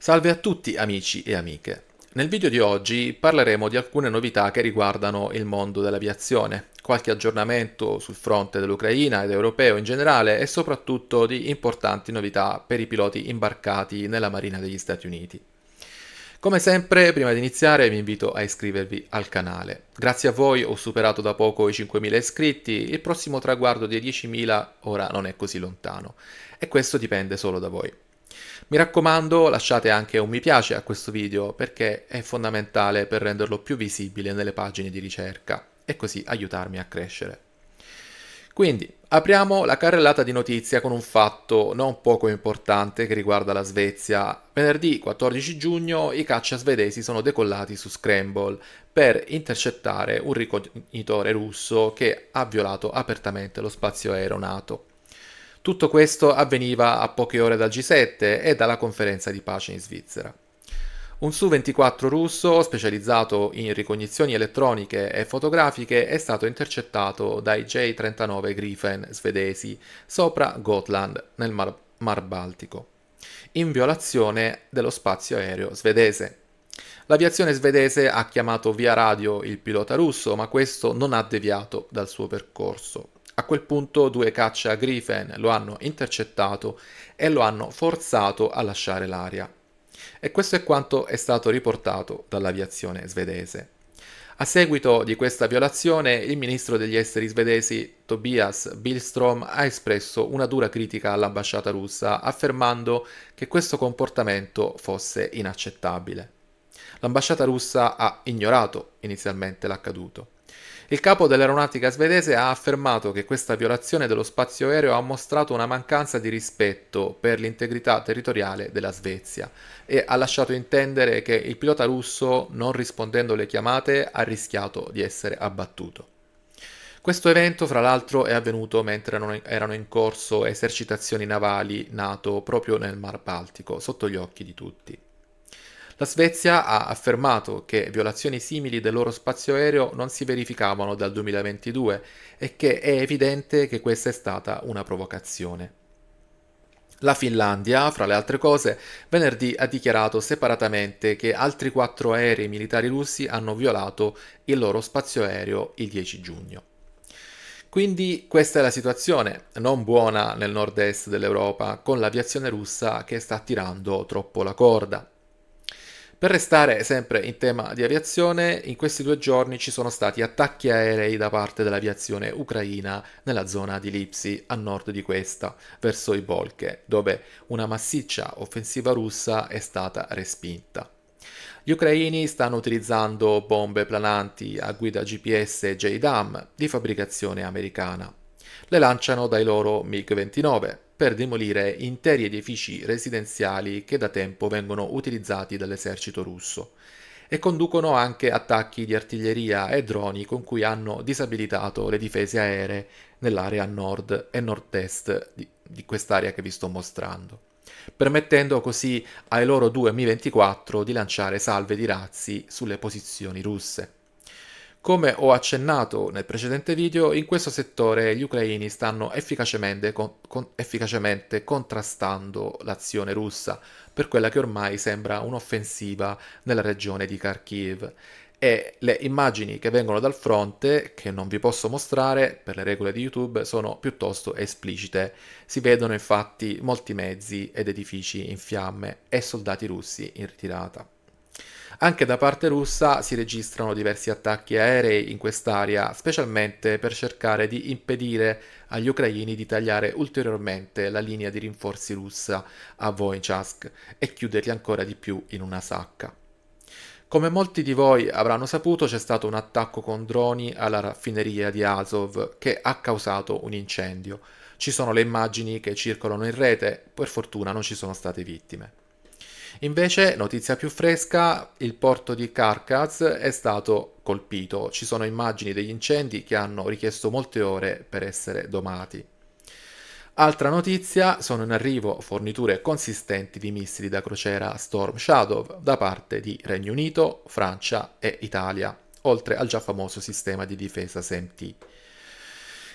Salve a tutti amici e amiche. Nel video di oggi parleremo di alcune novità che riguardano il mondo dell'aviazione, qualche aggiornamento sul fronte dell'Ucraina ed europeo in generale e soprattutto di importanti novità per i piloti imbarcati nella Marina degli Stati Uniti. Come sempre, prima di iniziare vi invito a iscrivervi al canale. Grazie a voi ho superato da poco i 5.000 iscritti, il prossimo traguardo dei 10.000 ora non è così lontano e questo dipende solo da voi. Mi raccomando lasciate anche un mi piace a questo video perché è fondamentale per renderlo più visibile nelle pagine di ricerca e così aiutarmi a crescere. Quindi apriamo la carrellata di notizia con un fatto non poco importante che riguarda la Svezia. Venerdì 14 giugno i caccia svedesi sono decollati su Scramble per intercettare un ricognitore russo che ha violato apertamente lo spazio aereo NATO. Tutto questo avveniva a poche ore dal G7 e dalla conferenza di pace in Svizzera. Un Su-24 russo, specializzato in ricognizioni elettroniche e fotografiche, è stato intercettato dai J-39 Gripen svedesi sopra Gotland, nel Mar, Mar Baltico, in violazione dello spazio aereo svedese. L'aviazione svedese ha chiamato via radio il pilota russo, ma questo non ha deviato dal suo percorso. A quel punto due caccia Griffin lo hanno intercettato e lo hanno forzato a lasciare l'aria. E questo è quanto è stato riportato dall'aviazione svedese. A seguito di questa violazione, il ministro degli esteri svedesi Tobias Billström ha espresso una dura critica all'ambasciata russa, affermando che questo comportamento fosse inaccettabile. L'ambasciata russa ha ignorato inizialmente l'accaduto. Il capo dell'aeronautica svedese ha affermato che questa violazione dello spazio aereo ha mostrato una mancanza di rispetto per l'integrità territoriale della Svezia e ha lasciato intendere che il pilota russo, non rispondendo alle chiamate, ha rischiato di essere abbattuto. Questo evento, fra l'altro, è avvenuto mentre erano in corso esercitazioni navali NATO proprio nel Mar Baltico, sotto gli occhi di tutti. La Svezia ha affermato che violazioni simili del loro spazio aereo non si verificavano dal 2022 e che è evidente che questa è stata una provocazione. La Finlandia, fra le altre cose, venerdì ha dichiarato separatamente che altri quattro aerei militari russi hanno violato il loro spazio aereo il 10 giugno. Quindi questa è la situazione, non buona nel nord-est dell'Europa, con l'aviazione russa che sta tirando troppo la corda. Per restare sempre in tema di aviazione, in questi due giorni ci sono stati attacchi aerei da parte dell'aviazione ucraina nella zona di Lipsi, a nord di questa, verso i Volche, dove una massiccia offensiva russa è stata respinta. Gli ucraini stanno utilizzando bombe plananti a guida GPS JDAM di fabbricazione americana. Le lanciano dai loro MiG-29, per demolire interi edifici residenziali che da tempo vengono utilizzati dall'esercito russo e conducono anche attacchi di artiglieria e droni con cui hanno disabilitato le difese aeree nell'area nord e nord-est di, di quest'area che vi sto mostrando, permettendo così ai loro due Mi-24 di lanciare salve di razzi sulle posizioni russe. Come ho accennato nel precedente video, in questo settore gli ucraini stanno efficacemente, con, con, efficacemente contrastando l'azione russa per quella che ormai sembra un'offensiva nella regione di Kharkiv e le immagini che vengono dal fronte, che non vi posso mostrare per le regole di YouTube, sono piuttosto esplicite. Si vedono infatti molti mezzi ed edifici in fiamme e soldati russi in ritirata. Anche da parte russa si registrano diversi attacchi aerei in quest'area, specialmente per cercare di impedire agli ucraini di tagliare ulteriormente la linea di rinforzi russa a Voichask e chiuderli ancora di più in una sacca. Come molti di voi avranno saputo, c'è stato un attacco con droni alla raffineria di Azov che ha causato un incendio. Ci sono le immagini che circolano in rete, per fortuna non ci sono state vittime. Invece, notizia più fresca, il porto di Carcass è stato colpito. Ci sono immagini degli incendi che hanno richiesto molte ore per essere domati. Altra notizia, sono in arrivo forniture consistenti di missili da crociera Storm Shadow da parte di Regno Unito, Francia e Italia, oltre al già famoso sistema di difesa SEMT.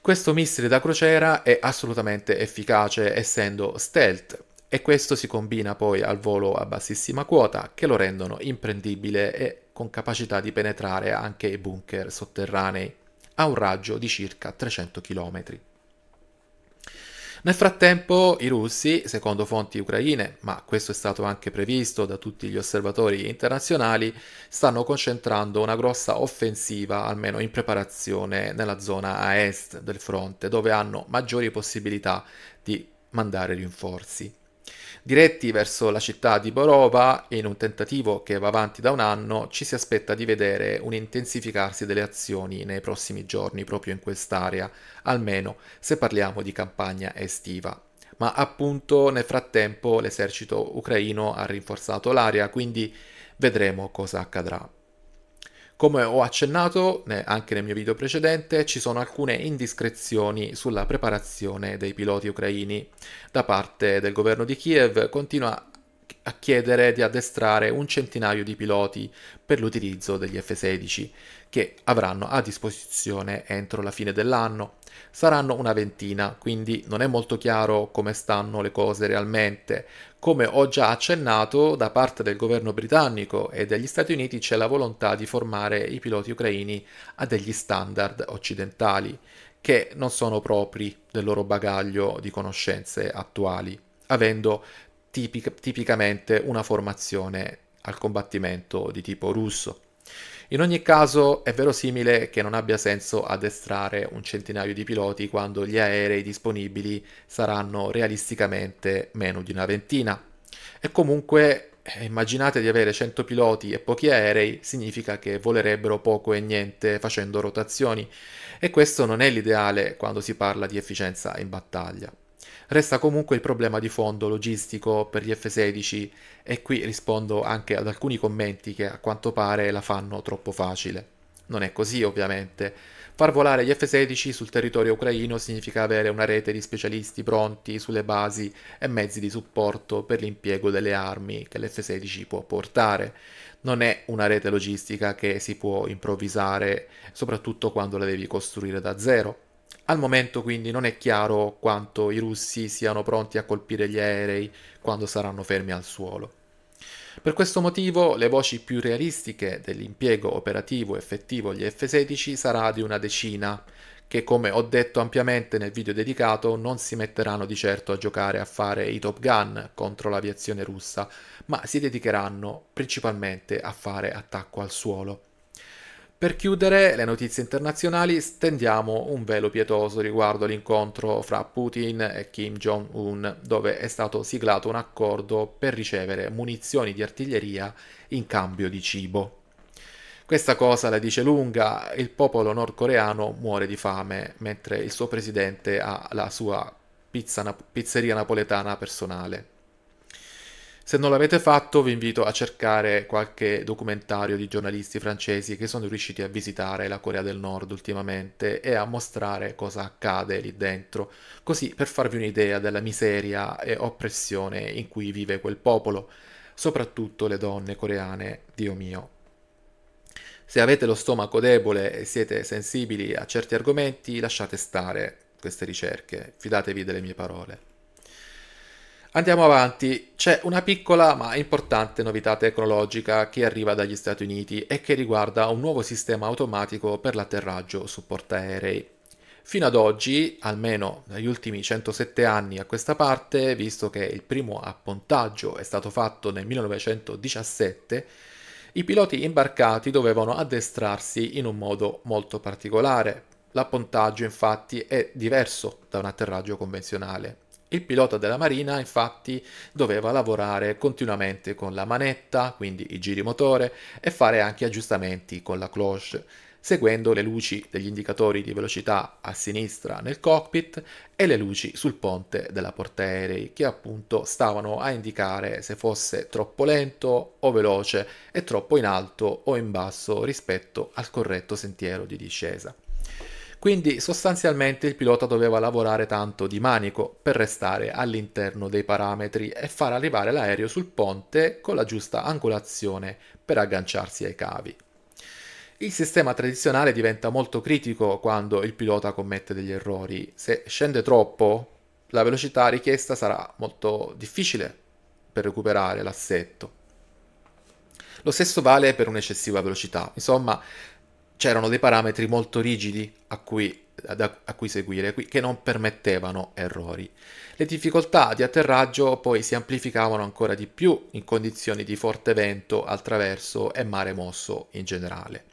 Questo missile da crociera è assolutamente efficace essendo stealth, e questo si combina poi al volo a bassissima quota che lo rendono imprendibile e con capacità di penetrare anche i bunker sotterranei a un raggio di circa 300 km. Nel frattempo i russi, secondo fonti ucraine, ma questo è stato anche previsto da tutti gli osservatori internazionali, stanno concentrando una grossa offensiva, almeno in preparazione, nella zona a est del fronte, dove hanno maggiori possibilità di mandare rinforzi. Diretti verso la città di Borova in un tentativo che va avanti da un anno ci si aspetta di vedere un intensificarsi delle azioni nei prossimi giorni proprio in quest'area, almeno se parliamo di campagna estiva. Ma appunto nel frattempo l'esercito ucraino ha rinforzato l'area, quindi vedremo cosa accadrà. Come ho accennato anche nel mio video precedente, ci sono alcune indiscrezioni sulla preparazione dei piloti ucraini. Da parte del governo di Kiev continua a chiedere di addestrare un centinaio di piloti per l'utilizzo degli F-16 che avranno a disposizione entro la fine dell'anno saranno una ventina, quindi non è molto chiaro come stanno le cose realmente. Come ho già accennato, da parte del governo britannico e degli Stati Uniti c'è la volontà di formare i piloti ucraini a degli standard occidentali, che non sono propri del loro bagaglio di conoscenze attuali, avendo tipic- tipicamente una formazione al combattimento di tipo russo. In ogni caso è verosimile che non abbia senso addestrare un centinaio di piloti quando gli aerei disponibili saranno realisticamente meno di una ventina. E comunque eh, immaginate di avere 100 piloti e pochi aerei, significa che volerebbero poco e niente facendo rotazioni e questo non è l'ideale quando si parla di efficienza in battaglia. Resta comunque il problema di fondo logistico per gli F-16 e qui rispondo anche ad alcuni commenti che a quanto pare la fanno troppo facile. Non è così ovviamente. Far volare gli F-16 sul territorio ucraino significa avere una rete di specialisti pronti sulle basi e mezzi di supporto per l'impiego delle armi che l'F-16 può portare. Non è una rete logistica che si può improvvisare, soprattutto quando la devi costruire da zero. Al momento quindi non è chiaro quanto i russi siano pronti a colpire gli aerei quando saranno fermi al suolo. Per questo motivo le voci più realistiche dell'impiego operativo effettivo agli F-16 sarà di una decina, che come ho detto ampiamente nel video dedicato non si metteranno di certo a giocare a fare i Top Gun contro l'aviazione russa, ma si dedicheranno principalmente a fare attacco al suolo. Per chiudere le notizie internazionali stendiamo un velo pietoso riguardo l'incontro fra Putin e Kim Jong-un, dove è stato siglato un accordo per ricevere munizioni di artiglieria in cambio di cibo. Questa cosa la dice lunga, il popolo nordcoreano muore di fame, mentre il suo presidente ha la sua pizza, pizzeria napoletana personale. Se non l'avete fatto vi invito a cercare qualche documentario di giornalisti francesi che sono riusciti a visitare la Corea del Nord ultimamente e a mostrare cosa accade lì dentro, così per farvi un'idea della miseria e oppressione in cui vive quel popolo, soprattutto le donne coreane, Dio mio. Se avete lo stomaco debole e siete sensibili a certi argomenti, lasciate stare queste ricerche, fidatevi delle mie parole. Andiamo avanti, c'è una piccola ma importante novità tecnologica che arriva dagli Stati Uniti e che riguarda un nuovo sistema automatico per l'atterraggio su portaerei. Fino ad oggi, almeno negli ultimi 107 anni a questa parte, visto che il primo appontaggio è stato fatto nel 1917, i piloti imbarcati dovevano addestrarsi in un modo molto particolare. L'appontaggio infatti è diverso da un atterraggio convenzionale. Il pilota della Marina infatti doveva lavorare continuamente con la manetta, quindi i giri motore, e fare anche aggiustamenti con la cloche, seguendo le luci degli indicatori di velocità a sinistra nel cockpit e le luci sul ponte della portaerei, che appunto stavano a indicare se fosse troppo lento o veloce e troppo in alto o in basso rispetto al corretto sentiero di discesa. Quindi sostanzialmente il pilota doveva lavorare tanto di manico per restare all'interno dei parametri e far arrivare l'aereo sul ponte con la giusta angolazione per agganciarsi ai cavi. Il sistema tradizionale diventa molto critico quando il pilota commette degli errori. Se scende troppo, la velocità richiesta sarà molto difficile per recuperare l'assetto. Lo stesso vale per un'eccessiva velocità. Insomma, c'erano dei parametri molto rigidi a cui, a, a cui seguire, che non permettevano errori. Le difficoltà di atterraggio poi si amplificavano ancora di più in condizioni di forte vento al traverso e mare mosso in generale.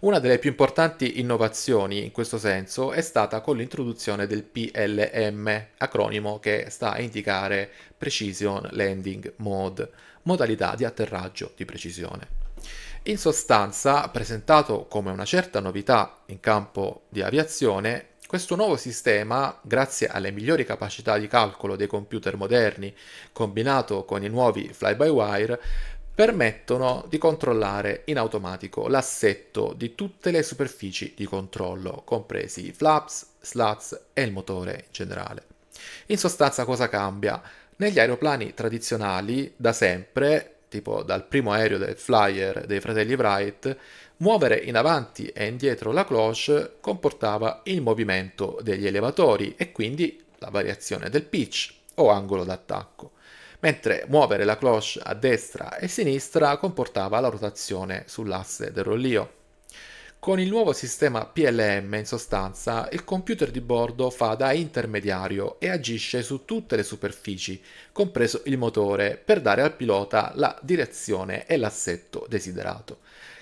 Una delle più importanti innovazioni in questo senso è stata con l'introduzione del PLM, acronimo che sta a indicare Precision Landing Mode, modalità di atterraggio di precisione. In sostanza, presentato come una certa novità in campo di aviazione, questo nuovo sistema, grazie alle migliori capacità di calcolo dei computer moderni, combinato con i nuovi fly-by-wire, permettono di controllare in automatico l'assetto di tutte le superfici di controllo, compresi i flaps, slats e il motore in generale. In sostanza cosa cambia? Negli aeroplani tradizionali, da sempre, tipo dal primo aereo del flyer dei fratelli Wright, muovere in avanti e indietro la cloche comportava il movimento degli elevatori e quindi la variazione del pitch o angolo d'attacco, mentre muovere la cloche a destra e sinistra comportava la rotazione sull'asse del rollio. Con il nuovo sistema PLM, in sostanza, il computer di bordo fa da intermediario e agisce su tutte le superfici, compreso il motore, per dare al pilota la direzione e l'assetto desiderato,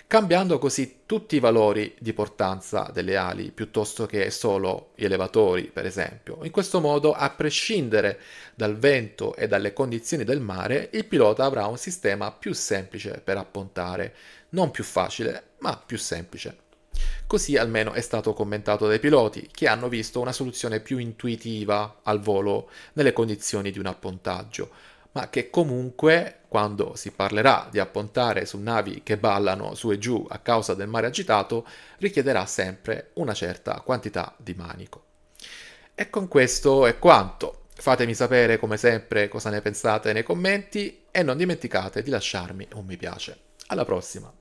cambiando così tutti i valori di portanza delle ali, piuttosto che solo gli elevatori, per esempio. In questo modo, a prescindere dal vento e dalle condizioni del mare, il pilota avrà un sistema più semplice per appontare, non più facile, ma più semplice. Così almeno è stato commentato dai piloti, che hanno visto una soluzione più intuitiva al volo nelle condizioni di un appontaggio, ma che comunque quando si parlerà di appontare su navi che ballano su e giù a causa del mare agitato richiederà sempre una certa quantità di manico. E con questo è quanto. Fatemi sapere come sempre cosa ne pensate nei commenti e non dimenticate di lasciarmi un mi piace. Alla prossima!